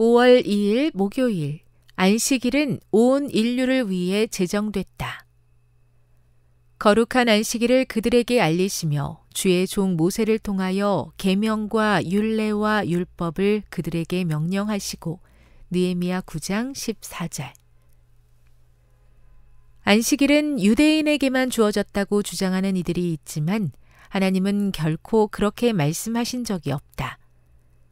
5월 2일 목요일 안식일은 온 인류를 위해 제정됐다. 거룩한 안식일을 그들에게 알리시며 주의 종 모세를 통하여 계명과 율례와 율법을 그들에게 명령하시고 느헤미야 9장 14절 안식일은 유대인에게만 주어졌다고 주장하는 이들이 있지만 하나님은 결코 그렇게 말씀하신 적이 없다.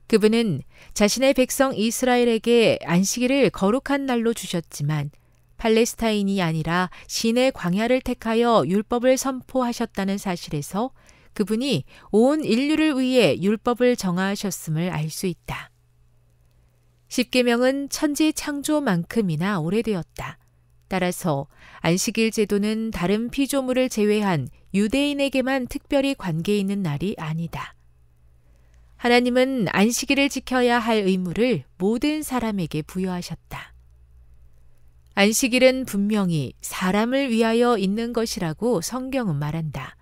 그분은 자신의 백성 이스라엘에게 안식일을 거룩한 날로 주셨지만 팔레스타인이 아니라 시내 광야를 택하여 율법을 선포하셨다는 사실에서 그분이 온 인류를 위해 율법을 정하셨음을 알 수 있다. 십계명은 천지 창조만큼이나 오래되었다. 따라서 안식일 제도는 다른 피조물을 제외한 유대인에게만 특별히 관계 있는 날이 아니다. 하나님은 안식일을 지켜야 할 의무를 모든 사람에게 부여하셨다. 안식일은 분명히 사람을 위하여 있는 것이라고 성경은 말한다.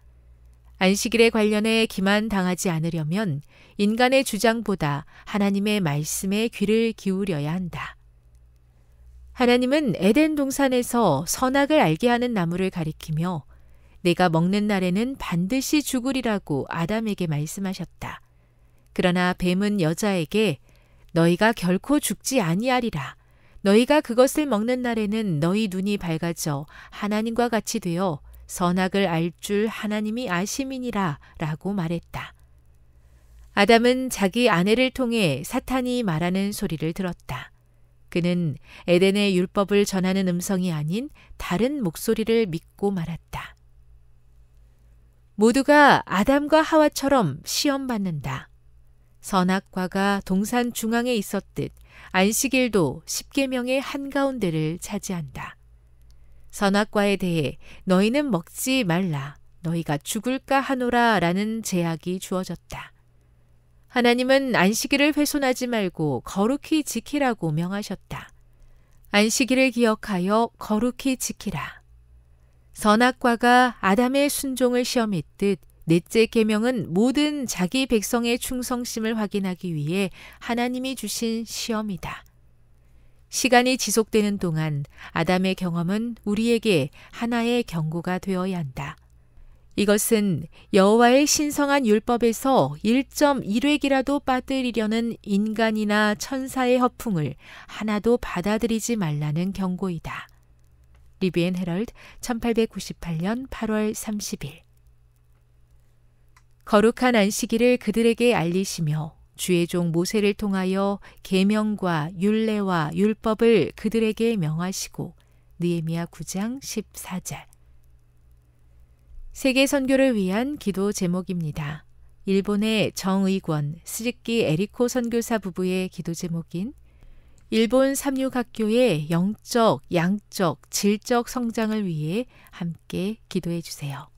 안식일에 관련해 기만당하지 않으려면 인간의 주장보다 하나님의 말씀에 귀를 기울여야 한다. 하나님은 에덴 동산에서 선악을 알게 하는 나무를 가리키며 내가 먹는 날에는 반드시 죽으리라고 아담에게 말씀하셨다. 그러나 뱀은 여자에게 너희가 결코 죽지 아니하리라. 너희가 그것을 먹는 날에는 너희 눈이 밝아져 하나님과 같이 되어 선악을 알 줄 하나님이 아심이니라 라고 말했다. 아담은 자기 아내를 통해 사탄이 말하는 소리를 들었다. 그는 에덴의 율법을 전하는 음성이 아닌 다른 목소리를 믿고 말았다. 모두가 아담과 하와처럼 시험받는다. 선악과가 동산 중앙에 있었듯 안식일도 십계명의 한가운데를 차지한다. 선악과에 대해 너희는 먹지 말라. 너희가 죽을까 하노라 라는 제약이 주어졌다. 하나님은 안식일을 훼손하지 말고 거룩히 지키라고 명하셨다. 안식일을 기억하여 거룩히 지키라. 선악과가 아담의 순종을 시험했듯 넷째 계명은 모든 자기 백성의 충성심을 확인하기 위해 하나님이 주신 시험이다. 시간이 지속되는 동안 아담의 경험은 우리에게 하나의 경고가 되어야 한다. 이것은 여호와의 신성한 율법에서 1.1획이라도 빠뜨리려는 인간이나 천사의 허풍을 하나도 받아들이지 말라는 경고이다. 리비엔 헤럴드 1898년 8월 30일 거룩한 안식일을 그들에게 알리시며 주의 종 모세를 통하여 계명과 율례와 율법을 그들에게 명하시고 느헤미야 9장 14절 세계 선교를 위한 기도 제목입니다. 일본의 정의권 스즈키 에리코 선교사 부부의 기도 제목인 일본 삼육학교의 영적, 양적, 질적 성장을 위해 함께 기도해 주세요.